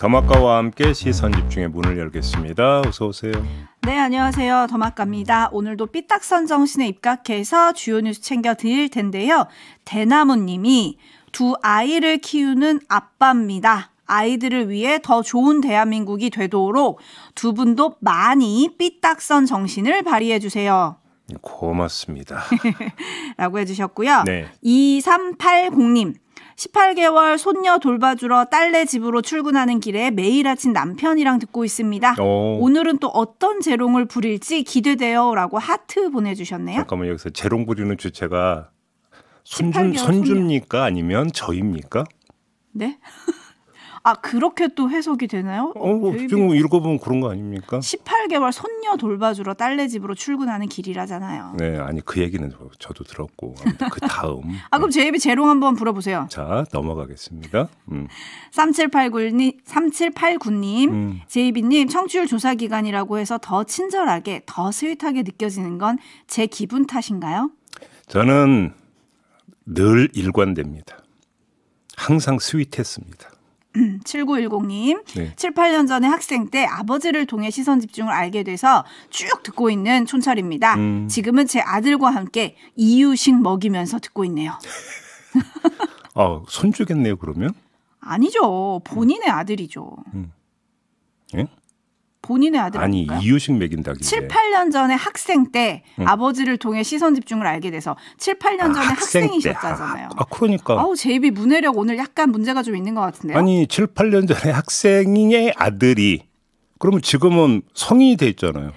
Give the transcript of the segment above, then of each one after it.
더마카와 함께 시선 집중의 문을 열겠습니다. 어서 오세요. 네, 안녕하세요. 더마카입니다. 오늘도 삐딱선 정신에 입각해서 주요 뉴스 챙겨 드릴 텐데요. 대나무 님이 두 아이를 키우는 아빠입니다. 아이들을 위해 더 좋은 대한민국이 되도록 두 분도 많이 삐딱선 정신을 발휘해 주세요. 고맙습니다. 라고 해주셨고요. 네. 2380님. 18개월 손녀 돌봐주러 딸네 집으로 출근하는 길에 매일 아침 남편이랑 듣고 있습니다. 어. 오. 늘은또 어떤 재롱을 부릴지 기대돼요라고 하트 보내주셨네요. 잠깐만 여기서 재롱 부리는 주체가 손준, 손주입니까 아니면 저입니까? 네? 아 그렇게 또 해석이 되나요? 어, 뭐 지금 뭐 읽어보면 그런 거 아닙니까? 18개월 손녀 돌봐주러 딸네 집으로 출근하는 길이라잖아요. 네, 아니 그 얘기는 저도 들었고 그 다음. 아 그럼 제이비 제롱 한번 불어보세요. 자 넘어가겠습니다. 음. 3789님, 음. 제이비님 청취율 조사 기간이라고 해서 더 친절하게 더 스윗하게 느껴지는 건 제 기분 탓인가요? 저는 늘 일관됩니다. 항상 스윗했습니다. 7910님. 네. 7, 8년 전에 학생 때 아버지를 통해 시선 집중을 알게 돼서 쭉 듣고 있는 촌철입니다. 음. 지금은 제 아들과 함께 이유식 먹이면서 듣고 있네요. 아, 손주겠네요, 그러면? 아니죠. 본인의 아들이죠. 음. 본인의 아들 아니 이유식 먹인다기 7, 8년 전에 학생 때 응. 아버지를 통해 시선 집중을 알게 돼서 7, 8년 아, 전에 아, 학생 이셨잖아요 아, 아, 그러니까. 아우 제이비 문해력 오늘 약간 문제가 좀 있는 것 같은데요. 아니 7, 8년 전에 학생의 아들이 그러면 지금은 성인이 돼 있잖아요.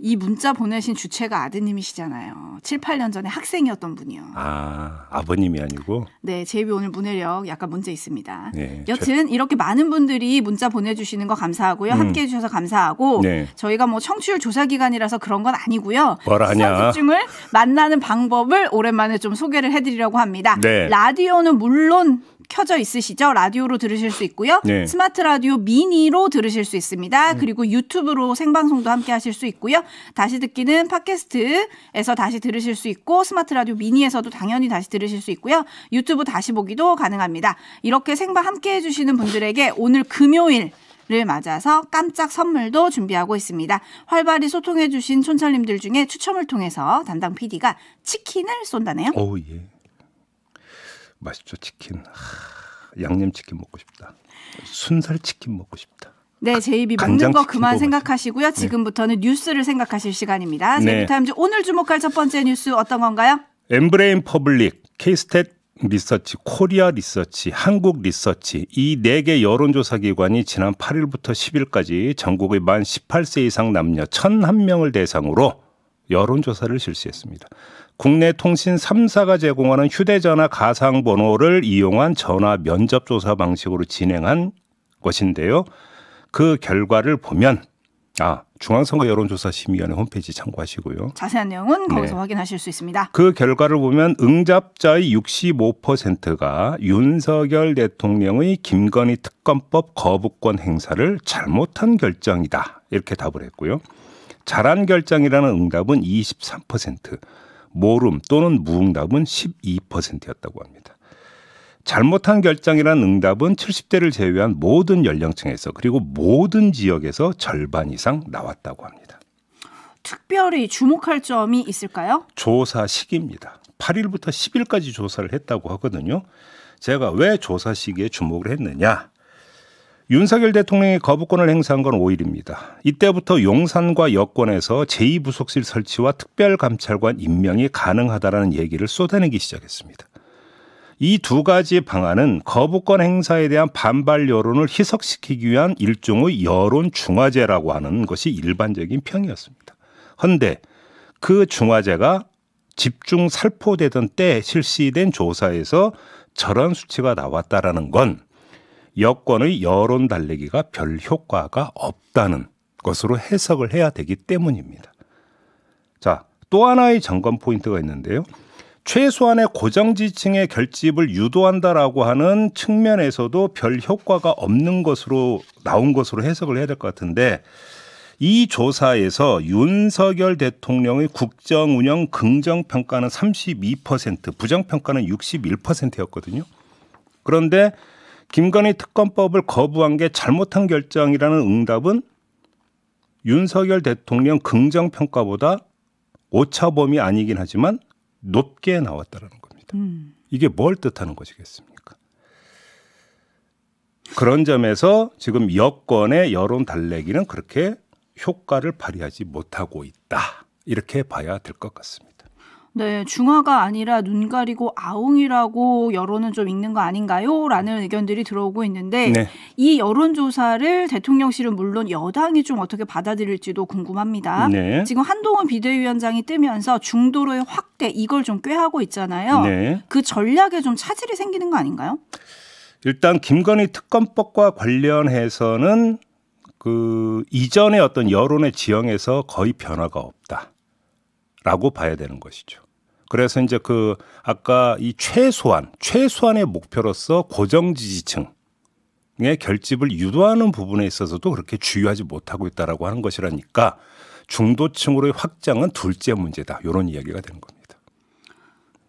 이 문자 보내신 주체가 아드님이시잖아요. 7, 8년 전에 학생이었던 분이요. 아, 아버님이 아니고? 네, 제이비 오늘 문해력 약간 문제 있습니다. 네, 여튼 제... 이렇게 많은 분들이 문자 보내주시는 거 감사하고요. 음. 함께해 주셔서 감사하고 네. 저희가 뭐 청취율 조사 기간이라서 그런 건 아니고요. 뭐라냐. 집중을 만나는 방법을 오랜만에 좀 소개를 해드리려고 합니다. 네. 라디오는 물론 켜져 있으시죠? 라디오로 들으실 수 있고요. 네. 스마트 라디오 미니로 들으실 수 있습니다. 음. 그리고 유튜브로 생방송도 함께 하실 수 있고요. 다시 듣기는 팟캐스트에서 다시 들으실 수 있고 스마트 라디오 미니에서도 당연히 다시 들으실 수 있고요. 유튜브 다시 보기도 가능합니다. 이렇게 생방 함께 해주시는 분들에게 오늘 금요일 를 맞아서 깜짝 선물도 준비하고 있습니다. 활발히 소통해주신 촌철님들 중에 추첨을 통해서 담당 PD가 치킨을 쏜다네요. 오, 예. 맛있죠 치킨. 하, 양념 치킨 먹고 싶다. 순살 치킨 먹고 싶다. 네, 제이비 먹는 거 그만 생각하시고요. 네. 지금부터는 네. 뉴스를 생각하실 시간입니다. 제이비타임즈 네. 오늘 주목할 첫 번째 뉴스 어떤 건가요? 엠브레인 퍼블릭, 케이스탯 리서치, 코리아 리서치, 한국 리서치 이 네 개 여론조사 기관이 지난 8일부터 10일까지 전국의 만 18세 이상 남녀 1,001명을 대상으로 여론조사를 실시했습니다. 국내 통신 3사가 제공하는 휴대전화 가상번호를 이용한 전화 면접조사 방식으로 진행한 것인데요. 그 결과를 보면 아 중앙선거 여론조사심의위원회 홈페이지 참고하시고요. 자세한 내용은 네. 거기서 네. 확인하실 수 있습니다. 그 결과를 보면 응답자의 65%가 윤석열 대통령의 김건희 특검법 거부권 행사를 잘못한 결정이다 이렇게 답을 했고요. 잘한 결정이라는 응답은 23%, 모름 또는 무응답은 12%였다고 합니다. 잘못한 결정이라는 응답은 70대를 제외한 모든 연령층에서 그리고 모든 지역에서 절반 이상 나왔다고 합니다. 특별히 주목할 점이 있을까요? 조사 시기입니다. 8일부터 10일까지 조사를 했다고 하거든요. 제가 왜 조사 시기에 주목을 했느냐? 윤석열 대통령이 거부권을 행사한 건 5일입니다. 이때부터 용산과 여권에서 제2부속실 설치와 특별감찰관 임명이 가능하다라는 얘기를 쏟아내기 시작했습니다. 이 두 가지 방안은 거부권 행사에 대한 반발 여론을 희석시키기 위한 일종의 여론 중화제라고 하는 것이 일반적인 평이었습니다. 헌데 그 중화제가 집중 살포되던 때 실시된 조사에서 저런 수치가 나왔다라는 건 여권의 여론 달래기가 별 효과가 없다는 것으로 해석을 해야 되기 때문입니다. 자, 또 하나의 점검 포인트가 있는데요. 최소한의 고정지층의 결집을 유도한다라고 하는 측면에서도 별 효과가 없는 것으로 나온 것으로 해석을 해야 될 것 같은데 이 조사에서 윤석열 대통령의 국정 운영 긍정 평가는 32%, 부정 평가는 61%였거든요. 그런데 김건희 특검법을 거부한 게 잘못한 결정이라는 응답은 윤석열 대통령 긍정 평가보다 오차범위 아니긴 하지만 높게 나왔다라는 겁니다. 음. 이게 뭘 뜻하는 것이겠습니까? 그런 점에서 지금 여권의 여론 달래기는 그렇게 효과를 발휘하지 못하고 있다. 이렇게 봐야 될 것 같습니다. 네, 중화가 아니라 눈 가리고 아웅이라고 여론은 좀있는거 아닌가요? 라는 의견들이 들어오고 있는데 네. 이 여론조사를 대통령실은 물론 여당이 좀 어떻게 받아들일지도 궁금합니다. 네. 지금 한동훈 비대위원장이 뜨면서 중도로의 확대 이걸 좀 꾀하고 있잖아요. 네. 그 전략에 좀 차질이 생기는 거 아닌가요? 일단 김건희 특검법과 관련해서는 그 이전의 어떤 여론의 지형에서 거의 변화가 없다라고 봐야 되는 것이죠. 그래서 이제 그 아까 이 최소한 최소한의 목표로서 고정 지지층 의 결집을 유도하는 부분에 있어서도 그렇게 주의하지 못하고 있다라고 하는 것이라니까 중도층으로의 확장은 둘째 문제다. 이런 이야기가 되는 겁니다.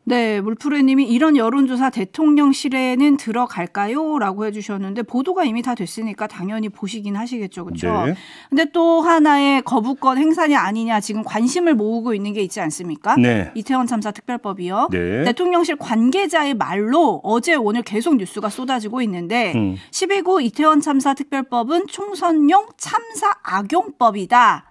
네, 물푸르님이 이런 여론조사 대통령실에는 들어갈까요? 라고 해주셨는데 보도가 이미 다 됐으니까 당연히 보시긴 하시겠죠. 그렇죠? 네. 근데 또 하나의 거부권 행사냐 아니냐 지금 관심을 모으고 있는 게 있지 않습니까? 네. 이태원 참사 특별법이요. 네. 대통령실 관계자의 말로 어제 오늘 계속 뉴스가 쏟아지고 있는데 음. 1 2구 이태원 참사 특별법은 총선용 참사 악용법이다.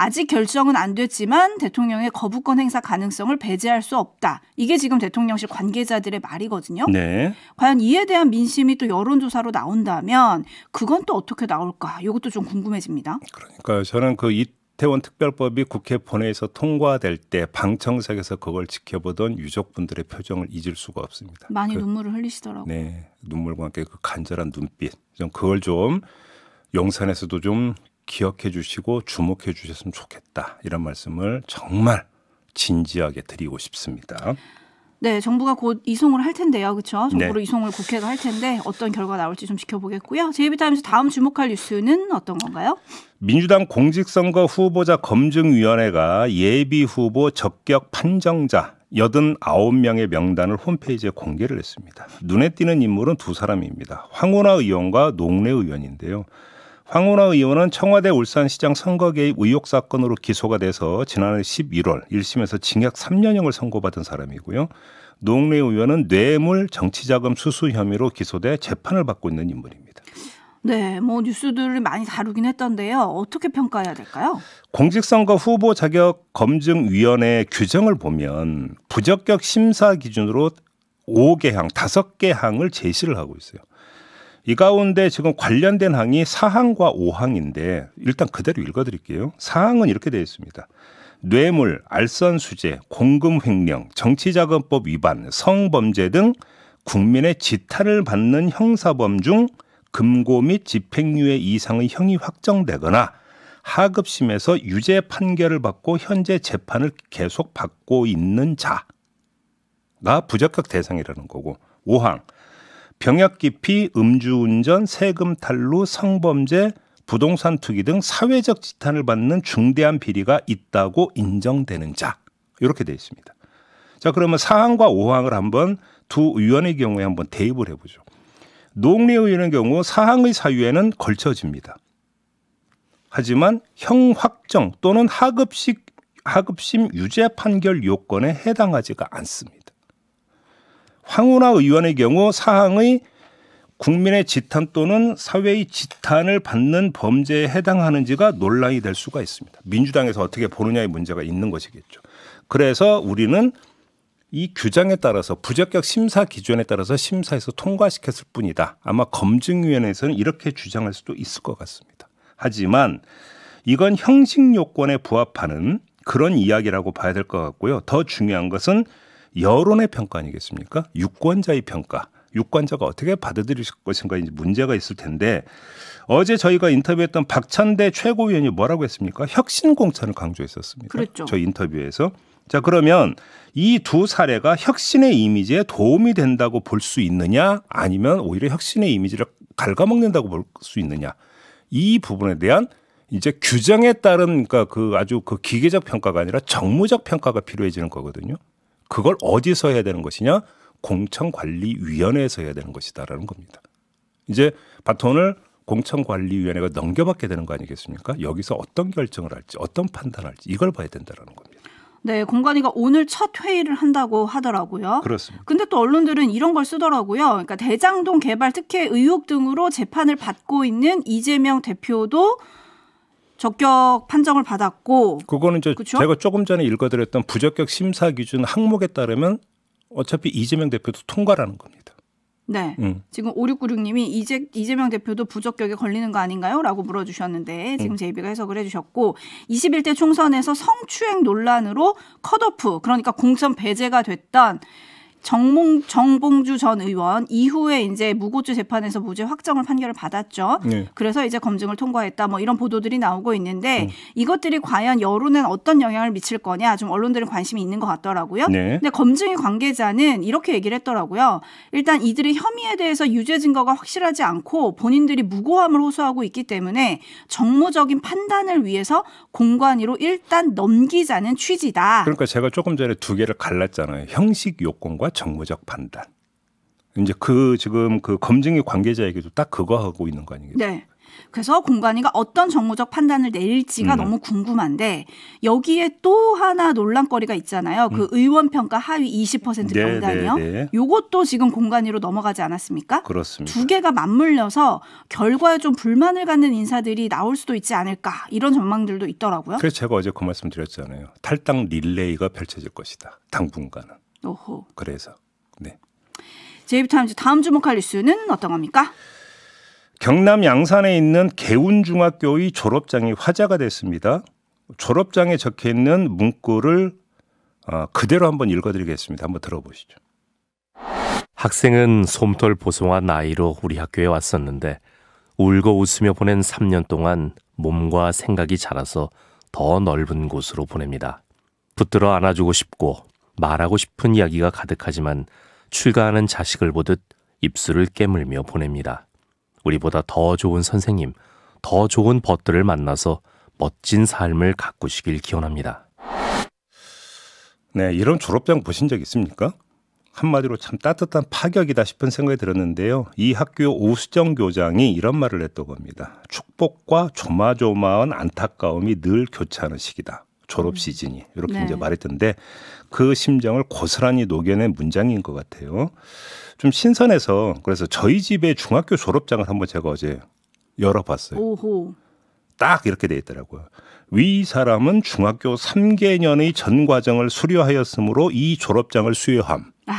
아직 결정은 안 됐지만 대통령의 거부권 행사 가능성을 배제할 수 없다. 이게 지금 대통령실 관계자들의 말이거든요. 네. 과연 이에 대한 민심이 또 여론조사로 나온다면 그건 또 어떻게 나올까? 이것도 좀 궁금해집니다. 그러니까 저는 그 이... 태원 특별법이 국회 본회의에서 통과될 때 방청석에서 그걸 지켜보던 유족분들의 표정을 잊을 수가 없습니다. 많이 그, 눈물을 흘리시더라고요. 네, 눈물과 함께 그 간절한 눈빛, 좀 그걸 좀 용산에서도 좀 기억해 주시고 주목해 주셨으면 좋겠다. 이런 말씀을 정말 진지하게 드리고 싶습니다. 네, 정부가 곧 이송을 할 텐데요. 그렇죠? 정부로 네. 이송을 국회가 할 텐데 어떤 결과 나올지 좀 지켜보겠고요. 제이비타임즈 다음 주목할 뉴스는 어떤 건가요? 민주당 공직선거 후보자 검증위원회가 예비 후보 적격 판정자 89명의 명단을 홈페이지에 공개를 했습니다. 눈에 띄는 인물은 두 사람입니다. 황운하 의원과 농래 의원인데요. 황운하 의원은 청와대 울산시장 선거 개입 의혹 사건으로 기소가 돼서 지난해 11월 1심에서 징역 3년형을 선고받은 사람이고요. 노웅래 의원은 뇌물 정치자금 수수 혐의로 기소돼 재판을 받고 있는 인물입니다. 네, 뭐 뉴스들을 많이 다루긴 했던데요. 어떻게 평가해야 될까요? 공직선거 후보 자격 검증위원회 규정을 보면 부적격 심사 기준으로 5개 항, 5개 항을 제시를 하고 있어요. 이 가운데 지금 관련된 항이 사항과오항인데 일단 그대로 읽어드릴게요. 사항은 이렇게 되어 있습니다. 뇌물, 알선수재, 공금횡령, 정치자금법 위반, 성범죄 등 국민의 지탄을 받는 형사범 중 금고 및 집행유예 이상의 형이 확정되거나 하급심에서 유죄 판결을 받고 현재 재판을 계속 받고 있는 자가 부적격 대상이라는 거고 오항 병역 기피, 음주운전, 세금 탈루, 성범죄, 부동산 투기 등 사회적 지탄을 받는 중대한 비리가 있다고 인정되는 자. 이렇게 되어 있습니다. 자, 그러면 사항과오항을 한번 두 의원의 경우에 한번 대입을 해보죠. 농리 의원의 경우 사항의 사유에는 걸쳐집니다. 하지만 형 확정 또는 하급식 하급심 유죄 판결 요건에 해당하지가 않습니다. 황운하 의원의 경우 사항의 국민의 지탄 또는 사회의 지탄을 받는 범죄에 해당하는지가 논란이 될 수가 있습니다. 민주당에서 어떻게 보느냐의 문제가 있는 것이겠죠. 그래서 우리는 이 규정에 따라서 부적격 심사 기준에 따라서 심사해서 통과시켰을 뿐이다. 아마 검증위원회에서는 이렇게 주장할 수도 있을 것 같습니다. 하지만 이건 형식 요건에 부합하는 그런 이야기라고 봐야 될 것 같고요. 더 중요한 것은 여론의 평가 아니겠습니까? 유권자의 평가. 유권자가 어떻게 받아들일 것인가에 문제가 있을 텐데 어제 저희가 인터뷰했던 박찬대 최고위원이 뭐라고 했습니까? 혁신 공천을 강조했었습니다. 그랬죠. 저 인터뷰에서 자 그러면 이 두 사례가 혁신의 이미지에 도움이 된다고 볼 수 있느냐 아니면 오히려 혁신의 이미지를 갉아먹는다고 볼 수 있느냐 이 부분에 대한 이제 규정에 따른 그러니까 그 아주 그 기계적 평가가 아니라 정무적 평가가 필요해지는 거거든요. 그걸 어디서 해야 되는 것이냐? 공청관리위원회에서 해야 되는 것이다라는 겁니다. 이제 바톤을 공청관리위원회가 넘겨받게 되는 거 아니겠습니까? 여기서 어떤 결정을 할지, 어떤 판단할지 을 이걸 봐야 된다라는 겁니다. 네, 공관위가 오늘 첫 회의를 한다고 하더라고요. 그렇습니다. 근데 또 언론들은 이런 걸 쓰더라고요. 그러니까 대장동 개발 특혜 의혹 등으로 재판을 받고 있는 이재명 대표도 적격 판정을 받았고 그거는 저 그쵸? 제가 조금 전에 읽어드렸던 부적격 심사 기준 항목에 따르면 어차피 이재명 대표도 통과라는 겁니다. 네. 음. 지금 5696님이 이재, 이재명 대표도 부적격에 걸리는 거 아닌가요? 라고 물어주셨는데 지금 음. 제이비가 해석을 해주셨고 21대 총선에서 성추행 논란으로 컷오프 그러니까 공천 배제가 됐던 정몽 정봉주 전 의원 이후에 이제 무고죄 재판에서 무죄 확정을 판결을 받았죠. 네. 그래서 이제 검증을 통과했다. 뭐 이런 보도들이 나오고 있는데 음. 이것들이 과연 여론엔 어떤 영향을 미칠 거냐 좀언론들의 관심이 있는 것 같더라고요. 네. 근데 검증위 관계자는 이렇게 얘기를 했더라고요. 일단 이들의 혐의에 대해서 유죄 증거가 확실하지 않고 본인들이 무고함을 호소하고 있기 때문에 정무적인 판단을 위해서 공관위로 일단 넘기자는 취지다. 그러니까 제가 조금 전에 두 개를 갈랐잖아요. 형식 요건과 정무적 판단. 이제 그 지금 그 검증의 관계자에게도 딱 그거 하고 있는 거아니에요 네. 그래서 공관위가 어떤 정무적 판단을 내릴지가 음. 너무 궁금한데 여기에 또 하나 논란거리가 있잖아요. 그 음. 의원 평가 하위 20% 네, 명단이요. 네, 네. 요것도 지금 공관위로 넘어가지 않았습니까? 그렇습니다. 두 개가 맞물려서 결과에 좀 불만을 갖는 인사들이 나올 수도 있지 않을까 이런 전망들도 있더라고요. 그래서 제가 어제 그 말씀 드렸잖아요. 탈당 릴레이가 펼쳐질 것이다. 당분간은. 오호. 그래서 네. 제이비타임즈 다음 주목할 뉴스는 어떤 겁니까? 경남 양산에 있는 개운중학교의 졸업장이 화제가 됐습니다. 졸업장에 적혀 있는 문구를 어, 그대로 한번 읽어드리겠습니다. 한번 들어보시죠. 학생은 솜털 보송한 나이로 우리 학교에 왔었는데 울고 웃으며 보낸 3년 동안 몸과 생각이 자라서 더 넓은 곳으로 보냅니다. 붙들어 안아주고 싶고 말하고 싶은 이야기가 가득하지만 출가하는 자식을 보듯 입술을 깨물며 보냅니다. 우리보다 더 좋은 선생님, 더 좋은 벗들을 만나서 멋진 삶을 가꾸시길 기원합니다. 네, 이런 졸업장 보신 적 있습니까? 한마디로 참 따뜻한 파격이다 싶은 생각이 들었는데요. 이 학교 오수정 교장이 이런 말을 했다고합니다 축복과 조마조마한 안타까움이 늘 교차하는 시기다. 졸업 음. 시즌이 이렇게 네. 이제 말했던데 그 심정을 고스란히 녹여낸 문장인 것 같아요. 좀 신선해서 그래서 저희 집의 중학교 졸업장을 한번 제가 어제 열어봤어요. 오호. 딱 이렇게 돼 있더라고요. 위 사람은 중학교 3개년의 전 과정을 수료하였으므로 이 졸업장을 수여함. 아.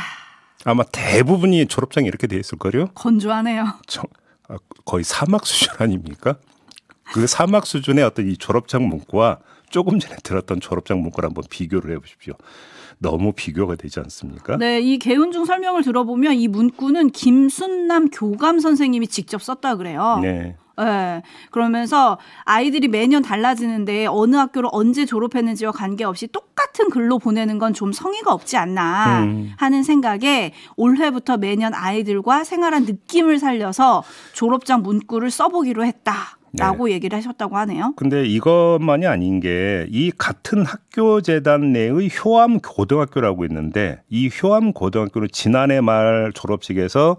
마 대부분이 졸업장이 이렇게 돼 있을 거요. 건조하네요. 저, 아, 거의 사막 수준 아닙니까? 그 사막 수준의 어떤 이 졸업장 문구와 조금 전에 들었던 졸업장 문구를 한번 비교를 해보십시오. 너무 비교가 되지 않습니까? 네, 이 개운중 설명을 들어보면 이 문구는 김순남 교감 선생님이 직접 썼다 그래요. 네. 네. 그러면서 아이들이 매년 달라지는데 어느 학교를 언제 졸업했는지와 관계없이 똑같은 글로 보내는 건 좀 성의가 없지 않나 음. 하는 생각에 올해부터 매년 아이들과 생활한 느낌을 살려서 졸업장 문구를 써보기로 했다. 라고 네. 얘기를 하셨다고 하네요. 근데 이것만이 아닌 게 이 같은 학교 재단 내의 효암 고등학교라고 있는데 이 효암 고등학교는 지난해 말 졸업식에서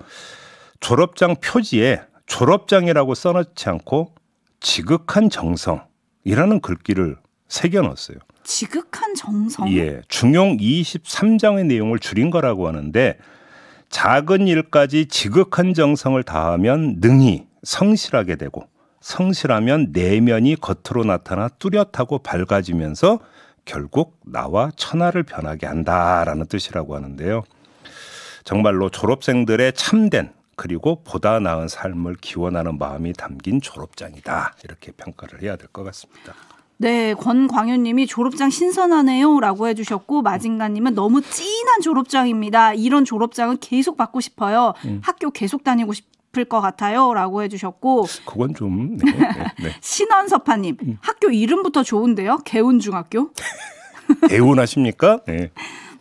졸업장 표지에 졸업장이라고 써놓지 않고 지극한 정성이라는 글귀를 새겨 넣었어요. 지극한 정성. 예, 중용 23장의 내용을 줄인 거라고 하는데 작은 일까지 지극한 정성을 다하면 능히 성실하게 되고 성실하면 내면이 겉으로 나타나 뚜렷하고 밝아지면서 결국 나와 천하를 변하게 한다라는 뜻이라고 하는데요. 정말로 졸업생들의 참된 그리고 보다 나은 삶을 기원하는 마음이 담긴 졸업장이다. 이렇게 평가를 해야 될 것 같습니다. 네, 권광현님이 졸업장 신선하네요라고 해주셨고 마진가님은 너무 찐한 졸업장입니다. 이런 졸업장은 계속 받고 싶어요. 음. 학교 계속 다니고 싶. 싶을 것 같아요라고 해주셨고 그건 좀 네, 네, 네. 신원섭파님 음. 학교 이름부터 좋은데요 개운중학교 개운하십니까? 네.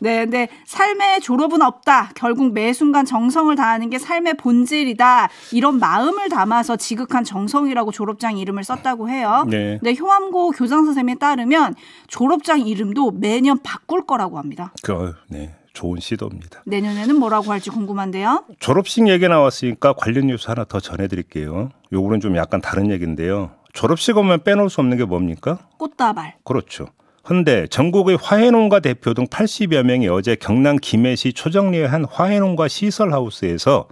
네, 근데 삶의 졸업은 없다. 결국 매 순간 정성을 다하는 게 삶의 본질이다. 이런 마음을 담아서 지극한 정성이라고 졸업장 이름을 썼다고 해요. 네. 근데 효암고 교장 선생님에 따르면 졸업장 이름도 매년 바꿀 거라고 합니다. 그, 어, 네. 좋은 시도입니다. 내년에는 뭐라고 할지 궁금한데요. 졸업식 얘기 나왔으니까 관련 뉴스 하나 더 전해드릴게요. 요거는 좀 약간 다른 얘기인데요. 졸업식 오면 빼놓을 수 없는 게 뭡니까? 꽃다발. 그렇죠. 헌데 전국의 화훼농가 대표 등 80여 명이 어제 경남 김해시 초정리의 한 화훼농가 시설하우스에서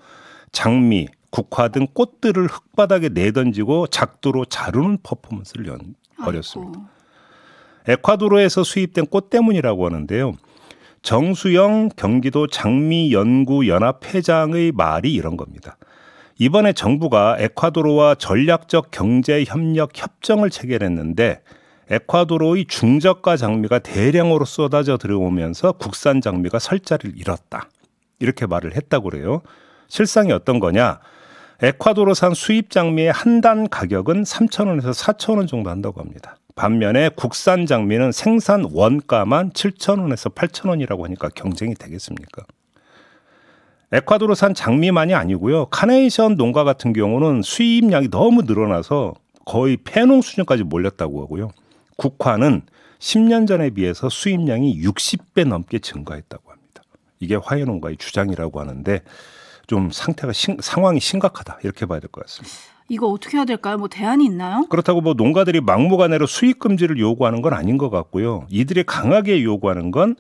장미, 국화 등 꽃들을 흙바닥에 내던지고 작도로 자르는 퍼포먼스를 연, 벌였습니다. 에콰도르에서 수입된 꽃 때문이라고 하는데요. 정수영 경기도 장미연구연합회장의 말이 이런 겁니다. 이번에 정부가 에콰도르와 전략적 경제 협력 협정을 체결했는데 에콰도르의 중저가 장미가 대량으로 쏟아져 들어오면서 국산 장미가 설 자리를 잃었다. 이렇게 말을 했다고 그래요. 실상이 어떤 거냐? 에콰도르산 수입 장미의 한 단 가격은 3 0원에서4 0원 정도 한다고 합니다. 반면에 국산 장미는 생산 원가만 7천 원에서 8천 원이라고 하니까 경쟁이 되겠습니까? 에콰도르산 장미만이 아니고요. 카네이션 농가 같은 경우는 수입량이 너무 늘어나서 거의 폐농 수준까지 몰렸다고 하고요. 국화는 10년 전에 비해서 수입량이 60배 넘게 증가했다고 합니다. 이게 화훼농가의 주장이라고 하는데 좀 상태가 심, 상황이 심각하다 이렇게 봐야 될 것 같습니다. 이거 어떻게 해야 될까요? 뭐 대안이 있나요? 그렇다고 뭐 농가들이 막무가내로 수익 금지를 요구하는 건 아닌 것 같고요. 이들이 강하게 요구하는 건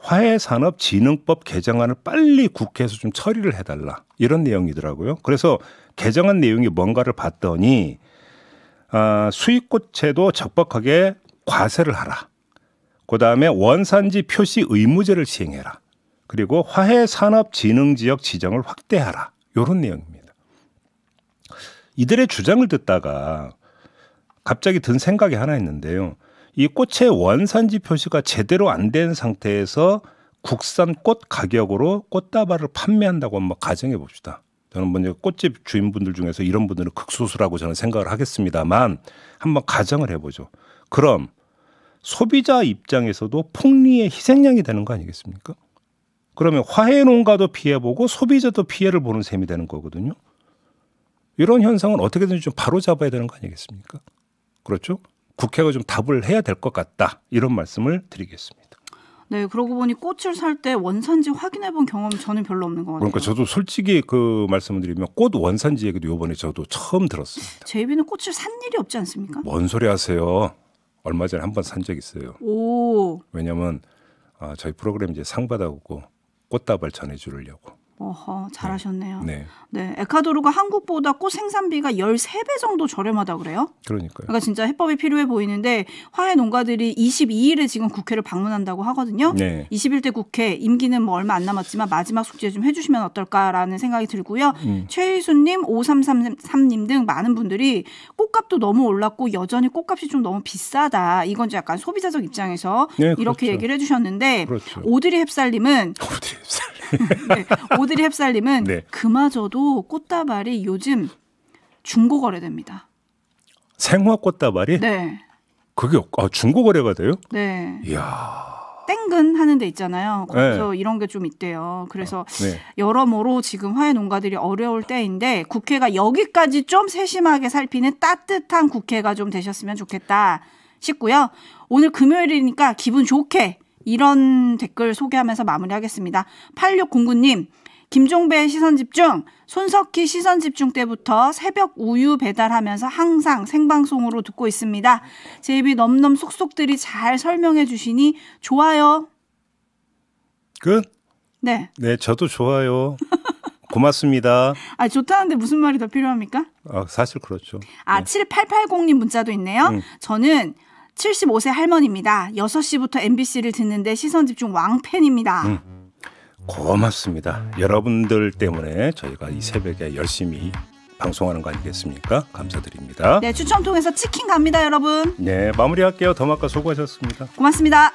화훼산업진흥법 개정안을 빨리 국회에서 좀 처리를 해달라 이런 내용이더라고요. 그래서 개정안 내용이 뭔가를 봤더니 아, 수익꽃체도 적법하게 과세를 하라. 그 다음에 원산지 표시 의무제를 시행해라. 그리고 화훼산업진흥지역 지정을 확대하라. 요런 내용입니다. 이들의 주장을 듣다가 갑자기 든 생각이 하나 있는데요. 이 꽃의 원산지 표시가 제대로 안 된 상태에서 국산 꽃 가격으로 꽃다발을 판매한다고 한번 가정해 봅시다. 저는 먼저 꽃집 주인분들 중에서 이런 분들은 극소수라고 저는 생각을 하겠습니다만 한번 가정을 해보죠. 그럼 소비자 입장에서도 폭리의 희생양이 되는 거 아니겠습니까? 그러면 화해 농가도 피해보고 소비자도 피해를 보는 셈이 되는 거거든요. 이런 현상은 어떻게든지 좀 바로잡아야 되는 거 아니겠습니까? 그렇죠? 국회가 좀 답을 해야 될 것 같다. 이런 말씀을 드리겠습니다. 네, 그러고 보니 꽃을 살 때 원산지 확인해 본경험 저는 별로 없는 것 같아요. 그러니까 저도 솔직히 그 말씀을 드리면 꽃 원산지 얘기도 요번에 저도 처음 들었습니다. 제입는 꽃을 산 일이 없지 않습니까? 뭔 소리 하세요. 얼마 전에 한번 산 적 있어요. 오. 왜냐면 아, 저희 프로그램 이제 상 받아오고 꽃다발 전해 주려고. 어허, 네. 잘하셨네요. 네. 네. 에콰도르가 한국보다 꽃 생산비가 13배 정도 저렴하다 그래요? 그러니까요. 그러니까 진짜 해법이 필요해 보이는데 화훼 농가들이 22일에 지금 국회를 방문한다고 하거든요. 네. 21대 국회 임기는 뭐 얼마 안 남았지만 마지막 숙제 좀 해주시면 어떨까라는 생각이 들고요. 음. 최희수님, 5333님 등 많은 분들이 꽃값도 너무 올랐고 여전히 꽃값이 좀 너무 비싸다. 이건 약간 소비자적 입장에서 네, 이렇게 그렇죠. 얘기를 해주셨는데 그렇죠. 오드리 햅살님은 오드리 햅살 네. 오드리 햅살님은 네. 그마저도 꽃다발이 요즘 중고 거래됩니다. 생화 꽃다발이? 네. 그게 아, 중고 거래가 돼요? 네. 이야. 땡근 하는 데 있잖아요. 그래서 네. 이런 게 좀 있대요. 그래서 아, 네. 여러모로 지금 화훼 농가들이 어려울 때인데 국회가 여기까지 좀 세심하게 살피는 따뜻한 국회가 좀 되셨으면 좋겠다 싶고요. 오늘 금요일이니까 기분 좋게 이런 댓글 소개하면서 마무리하겠습니다. 8609님, 김종배 시선 집중, 손석희 시선 집중 때부터 새벽 우유 배달하면서 항상 생방송으로 듣고 있습니다. 제비 넘넘 속속들이 잘 설명해 주시니 좋아요. 끝? 그? 네. 네, 저도 좋아요. 고맙습니다. 아, 좋다는데 무슨 말이 더 필요합니까? 아, 사실 그렇죠. 아, 네. 7880님 문자도 있네요. 음. 저는 75세 할머니입니다. 6시부터 MBC를 듣는데 시선 집중 왕팬입니다. 음, 고맙습니다. 여러분들 때문에 저희가 이 새벽에 열심히 방송하는 거 아니겠습니까? 감사드립니다. 네, 추첨 통해서 치킨 갑니다, 여러분. 네, 마무리할게요. 더마카 수고하셨습니다. 고맙습니다.